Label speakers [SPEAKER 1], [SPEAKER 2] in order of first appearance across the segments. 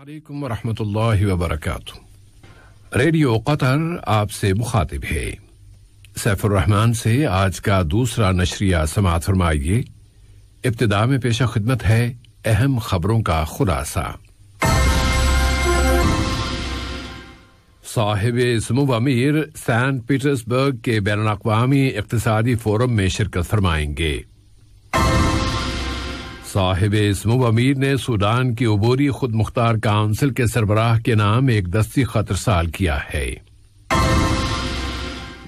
[SPEAKER 1] अलैक्म वरहमतुल्लाहि radio Qatar आपसे मुखातिब है सैफुररहमान से आज का दूसरा नशरिया समात फरमाइए इब्तदा में पेशा खिदमत है अहम खबरों का खुलासा साहिब इसम अमीर सैन पीटर्सबर्ग के बैन अवी इकतसादी फोरम में शिरकत फरमाएंगे साहिब इसम अमीर ने सूडान की अबूरी खुद मुख्तार काउंसिल के सरबराह के नाम एक दस्ती खतर साल किया है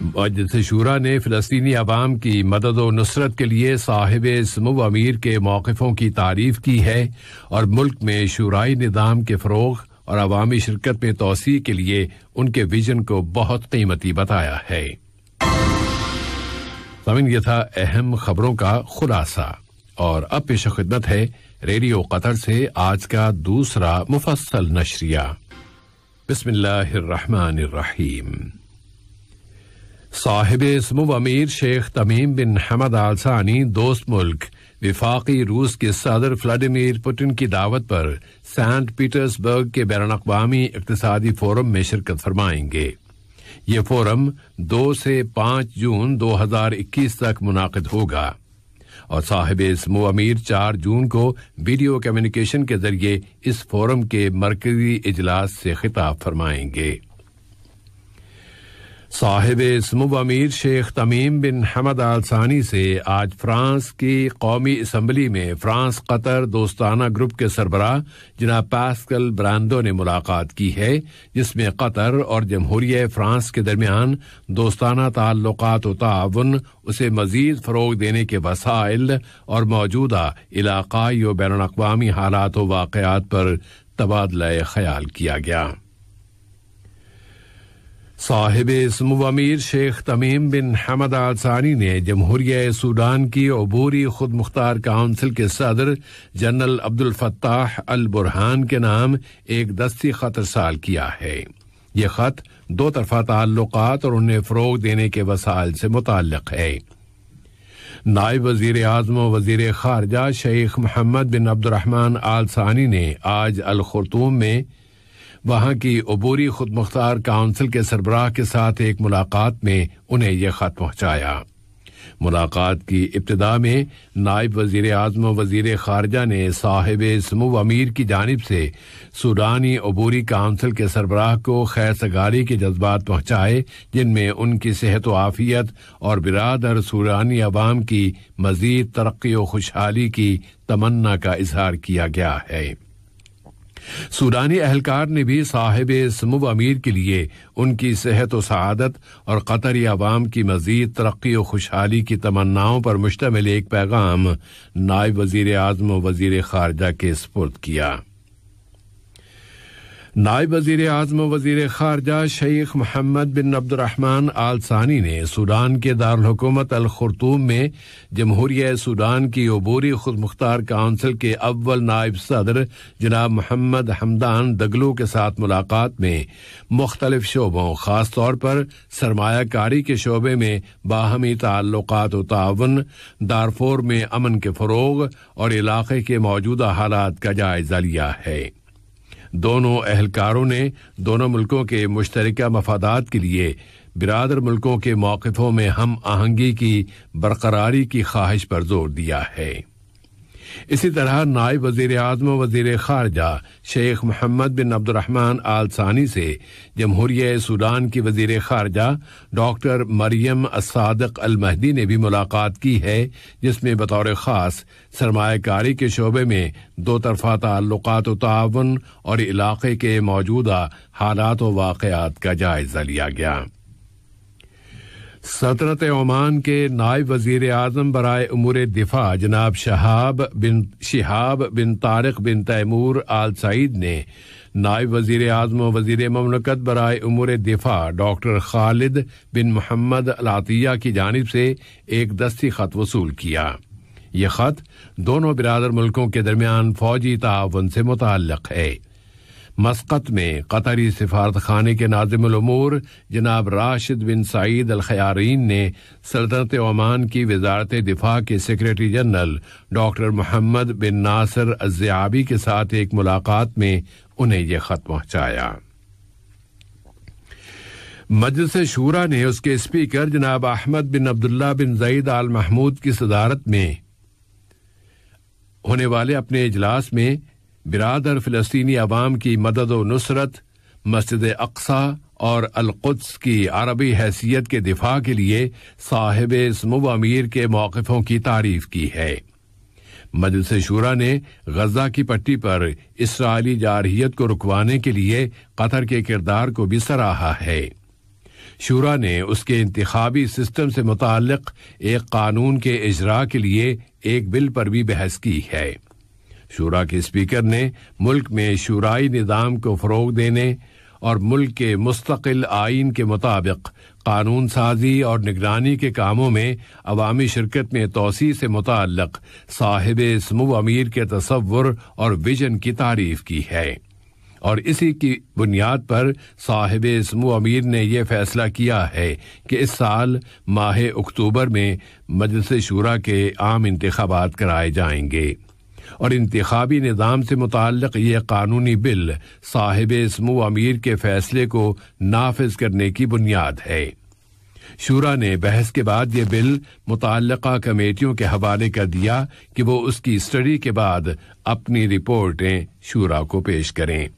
[SPEAKER 1] मजलिस शूरा ने फ़लस्तनी आवाम की मदद और नुसरत के लिए साहिब इसम अमीर के मौक़ों की तारीफ की है और मुल्क में शूराई निदाम के फ़रोग और अवामी शिरकत में तोसी के लिए उनके विजन को बहुत कीमती बताया है समिन यह था अहम खबरों का खुलासा और अब पेश खिदमत है रेडियो कतर से आज का दूसरा मुफसल नशरिया बिस्मिल्लाहिर्रहमानिर्रहीम साहिब इसम अमीर शेख तमीम बिन हमद आलसानी दोस्त मुल्क विफाकी रूस के सदर व्लादिमिर पुतिन की दावत पर सेंट पीटर्सबर्ग के बैन अवी इकतदी फोरम में शिरकत फरमाएंगे ये फोरम दो से पाँच जून दो हजार इक्कीस तक मुनद होगा और साहिब इसमो अमीर चार जून को वीडियो कम्युनिकेशन के जरिए इस फोरम के मरकजी इजलास से खिताब फरमाएंगे साहिब समूब अमीर शेख तमीम बिन हमद सानी से आज फ्रांस की कौमी इसम्बली में फ्रांस कतर दोस्ताना ग्रुप के सरबराह जिना पास्कल ब्रांडो ने मुलाकात की है जिसमें कतर और जमहूरिय फ्रांस के दरमियान दोस्ताना ताल्लुक ताउन उसे मजीद फ़रोग देने के वसाइल और मौजूदा इलाकाई और बैन अवी हालात व पर तबादला ख्याल किया गया साहिब इसम अमीर शेख तमीम बिन हमद आल सानी ने जमहूरिया सूडान की अबूरी खुद मुख्तार काउंसिल के सदर general Abdul Fattah al Burhan के नाम एक दस्ती खत साल किया है ये खत दो तरफा ताल्लुक और उन्हें फ़रोग देने के वसाइल से मुतल है नायब वजीर आजम वजीर खारजा शेख मोहम्मद बिन अब्दुलरहमान आल सानी ने आज अलखरतूम में वहां की अबूरी खुद मुख्तार काउंसिल के सरबराह के साथ एक मुलाकात में उन्हें यह खत पहुंचाया मुलाकात की इब्तदा में नायब वजीर अजम वजीर खारजा ने साहिब समू अमीर की जानब से सूडानी अबूरी काउंसिल के सरबराह को खैर सगारी के जज्बात पहुंचाए जिनमें उनकी सेहत व आफियत और बिरादर सूडानी अवाम की मजीद तरक्की व खुशहाली की तमन्ना का इजहार किया गया है सूडानी अहलकार ने भी साहिब समूब अमीर के लिए उनकी सेहत व शहादत और कतरी आवाम की मजीद तरक्की और खुशहाली की तमन्नाओं पर मुश्तमिल एक पैगाम नायब वजीर अजम व वजीर खारजा के स्पुर्द किया नायब वजीर आजम वजीर खारजा शेख मोहम्मद बिन अब्दुलरहमान आल सानी ने सूडान के दारकूमत अलखरतूम में जमहूरिया सूडान की अबूरी खुद मुख्तार काउंसिल के अव्वल नायब सदर जनाब मोहम्मद हमदान दगलू के साथ मुलाकात में मुख्तलिफ शोबों ख़ास तौर पर सरमाकारी के शोबे में बाहमी ताल्लुक तावन दारफोर में अमन के फ़रोग और इलाके के मौजूदा हालात का जायज़ा लिया है दोनों अहलकारों ने दोनों मुल्कों के मुश्तरक मफादात के लिए बिरादर मुल्कों के मौकफों में हम आहंगी की बरकरारी की ख्वाहिश पर जोर दिया है इसी तरह नायब वजीर अजम वजीर खारजा शेख मोहम्मद बिन अब्दुलरहमान आल सानी से जमहूरिय सूडान की वजीर खारजा डॉक्टर मरियम असादक महदी ने भी मुलाकात की है जिसमें बतौर ख़ास सरमाकारी के शोबे में दो तरफा ताल्लुक तावन और इलाके के मौजूदा हालात व का जायज़ा लिया गया सल्तनत ओमान के नायब वजीर अजम बरए उमूर दिफा जनाब शहाब बिन शहाब बिन तारक बिन तैमूर आल सईद ने नायब वजीर आजम व वजीर ममनकत बरए उमूर दिफा doctor Khalid bin Mohammed Al Attiyah की जानब से एक दस्ती ख़त वसूल किया ये ख़त दोनों बिरादर मुल्कों के दरमियान फ़ौजी तावन से मुतक है मस्कत में कतरी सिफारत खाने के नाजमूर जनाब राशिद बिन सईद अलखयारीन ने सल्तनत ओमान की वजारत दिफा के secretary general doctor Mohammed bin Nasser अजयाबी के साथ एक मुलाकात में उन्हें यह खत पहुंचाया मजलिस शूरा ने उसके स्पीकर जनाब अहमद बिन अब्दुल्ला बिन जईद आल महमूद की सदारत में होने वाले अपने इजलास में बिरादर फिलस्तीनी आवाम की मदद व नुसरत मस्जिद अक्सा और अलकुद्स की अरबी हैसियत के दिफा के लिए साहिब इसम अमीर के मौकफों की तारीफ की है मजलिस शूरा ने गजा की पट्टी पर इसराइली जारहीत को रुकवाने के लिए कतर के किरदार को भी सराहा है शूरा ने उसके इंतबी सिस्टम से मुतक़ एक कानून के इजरा के लिए एक बिल पर भी बहस की है शूरा के स्पीकर ने मुल्क में शुराई निज़ाम को फ़रोग देने और मुल्क के मुस्तकिल आइन के मुताबिक कानून साजी और निगरानी के कामों में अवामी शिरकत में तोसी से मुतल साहिब समू अमीर के तस्वुर और विजन की तारीफ की है और इसी की बुनियाद पर साहिब इसमो अमीर ने यह फैसला किया है कि इस साल माह अक्टूबर में मजलस शूरा के आम इंतबात कराए जाएंगे और इंतबी निज़ाम से मुतक़ ये कानूनी बिल साहिब इसमो अमीर के फैसले को नाफज करने की बुनियाद है शूरा ने बहस के बाद ये बिल मुतल कमेटियों के हवाले कर दिया कि वो उसकी स्टडी के बाद अपनी रिपोर्टें शूरा को पेश करें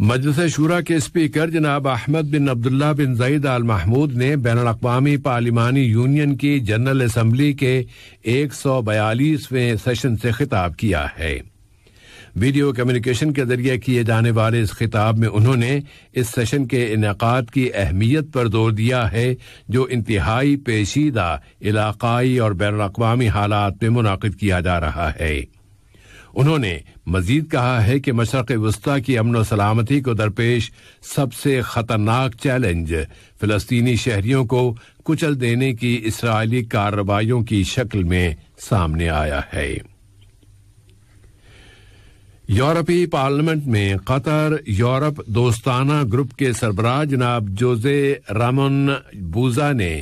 [SPEAKER 1] मजलिस शुरा के स्पीकर जनाब अहमद बिन अब्दुल्ला बिन जईद अल महमूद ने बैन अवी पार्लिमानी यूनियन की जनरल असम्बली के एक सौ बयालीसवें सेशन से खिताब किया है वीडियो कम्युनिकेशन के जरिए किए जाने वाले इस खिताब में उन्होंने इस सेशन के इनका की अहमियत पर जोर दिया है जो इंतहाई पेशीदा इलाकई और बैन अवी हालात में मुनद किया जा रहा है उन्होंने मजीद कहा है कि मशरक वस्ती की अमन सलामती को दरपेश सबसे खतरनाक चैलेंज फिलस्तीनी शहरियों को कुचल देने की इसराइली कार्रवाई की शक्ल में सामने आया है यूरोपीय पार्लियामेंट में कतर यूरोप दोस्ताना ग्रुप के सरबराह जनाब जोजे रामन बूजा ने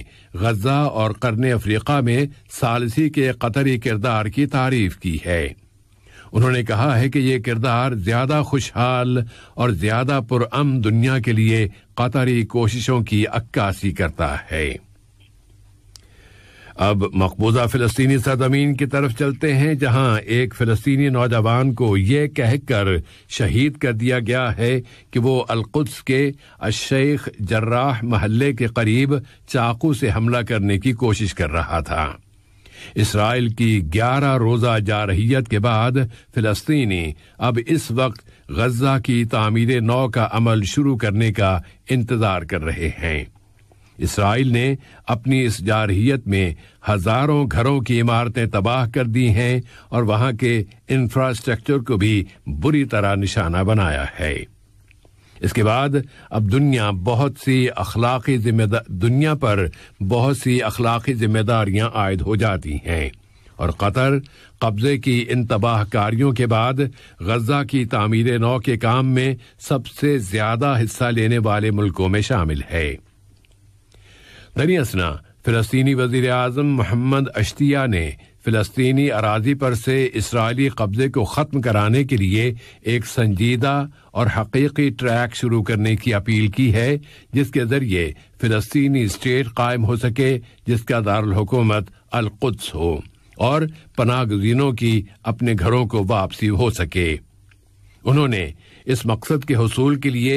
[SPEAKER 1] गजा और करने अफ्रीका में सालसी के कतरी किरदार की तारीफ की है उन्होंने कहा है कि ये किरदार ज्यादा खुशहाल और ज्यादा पुरअम दुनिया के लिए कतारी कोशिशों की अक्कासी करता है अब मकबूजा फिलस्तीनी सरजमीन की तरफ चलते हैं जहां एक फिलस्तीनी नौजवान को यह कहकर शहीद कर दिया गया है कि वो अलकुद्स के अशेख जर्राह महल्ले के करीब चाकू से हमला करने की कोशिश कर रहा था इसराइल की 11 रोज़ा जारहीत के बाद फिलस्तीनी अब इस वक्त गज़ा की तामीर नौ का अमल शुरू करने का इंतज़ार कर रहे हैं इसराइल ने अपनी इस जारहीत में हज़ारों घरों की इमारतें तबाह कर दी हैं और वहाँ के इंफ्रास्ट्रक्चर को भी बुरी तरह निशाना बनाया है इसके बाद अब दुनिया बहुत सी अखलाकी दुनिया पर बहुत सी अखलाकी जिम्मेदारियां आयद हो जाती हैं और कतर कब्ज़े की इन तबाहकारियों के बाद गजा की तमीर नौ के काम में सबसे ज़्यादा हिस्सा लेने वाले मुल्कों में शामिल है दरियासना फिलस्तीनी वजीर अजम मोहम्मद अश्तिया ने फिलस्तीनी अराजी पर से इसराइली कब्ज़े को ख़त्म कराने के लिए एक संजीदा और हकीकी ट्रैक शुरू करने की अपील की है जिसके ज़रिए फिलस्तीनी स्टेट कायम हो सके जिसका दारकूमत अलकुद्स हो और पना गजीनों की अपने घरों को वापसी हो सके उन्होंने इस मकसद के हसूल के लिए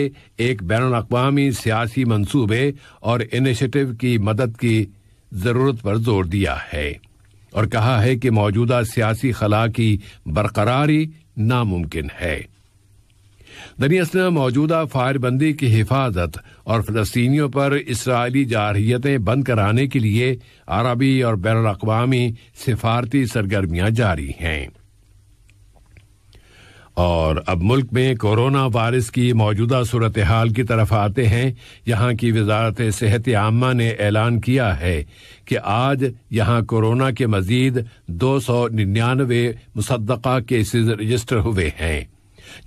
[SPEAKER 1] एक बैन अवी सियासी मनसूबे और इनिशियटिव की मदद की ज़रूरत पर जोर दिया है और कहा है कि मौजूदा सियासी खला की बरकरारी नामुमकिन है दनियस ने मौजूदा फायरबंदी की हिफाजत और फलस्तियों पर इसराइली जारहीतें बंद कराने के लिए अरबी और बैर अवी सिफारती सरगर्मियां जारी हैं और अब मुल्क में कोरोना वायरस की मौजूदा सूरत हाल की तरफ आते हैं यहाँ की वजारत सेहत आमा ने ऐलान किया है कि आज यहाँ कोरोना के मजीद दो सौ निन्यानवे मुसदा केसेज रजिस्टर हुए हैं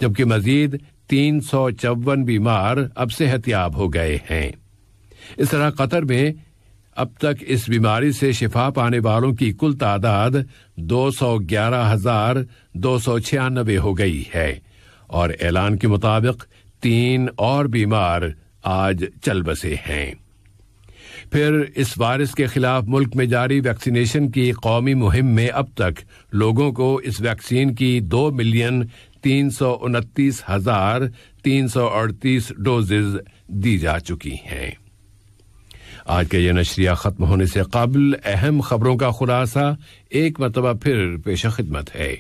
[SPEAKER 1] जबकि मजीद तीन सौ चौवन बीमार अब सेहतियाब हो गए हैं इस तरह कतर में अब तक इस बीमारी से शिफा पाने वालों की कुल तादाद दो सौ ग्यारह हजार दो सौ छियानबे हो गई है और ऐलान के मुताबिक तीन और बीमार आज चल बसे हैं फिर इस वायरस के खिलाफ मुल्क में जारी वैक्सीनेशन की कौमी मुहिम में अब तक लोगों को इस वैक्सीन की दो मिलियन तीन सौ उनतीस हजार तीन सौ अड़तीस डोजेज दी जा चुकी हैं आज का यह नशरिया ख़त्म होने से काबिल अहम खबरों का खुलासा एक मरतबा फिर पेश खिदमत है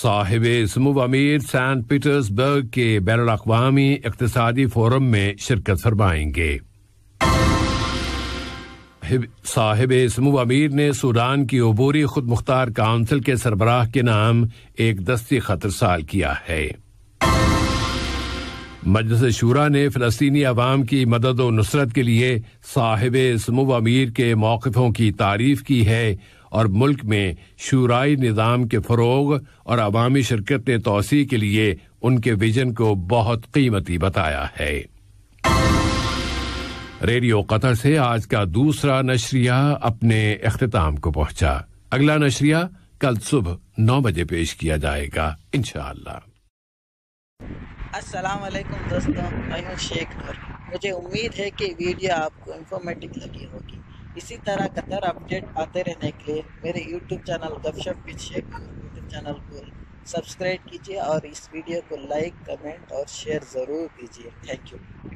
[SPEAKER 1] साहिब इसम अमीर सैंट पीटर्सबर्ग के बैन अवी इकतसादी फोरम में शिरकत फरमाएंगे साहिब इसम अमीर ने सूडान की अबूरी खुद मुख्तार काउंसिल के सरबराह के नाम एक दस्ती खतर साल किया है मजलिस शुरा ने फ़लस्तनी आवाम की मदद व नुसरत के लिए साहिब इसम अमीर के मौक़ों की तारीफ़ की है और मुल्क में शूराई निज़ाम के फ़रोग और अवामी शिरकत ने तोसी के लिए उनके विजन को बहुत कीमती बताया है रेडियो कतर से आज का दूसरा नशरिया अपने अख्ताम को पहुंचा अगला नशरिया कल सुबह नौ बजे पेश किया जाएगा इन अस्सलाम वालेकुम दोस्तों मैं हूँ शेख नूर मुझे उम्मीद है कि वीडियो आपको इन्फॉर्मेटिव लगी होगी इसी तरह कतर अपडेट आते रहने के लिए मेरे YouTube channel Gupshup with Sheikh Noor YouTube channel को सब्सक्राइब कीजिए और इस वीडियो को लाइक कमेंट और शेयर ज़रूर कीजिए थैंक यू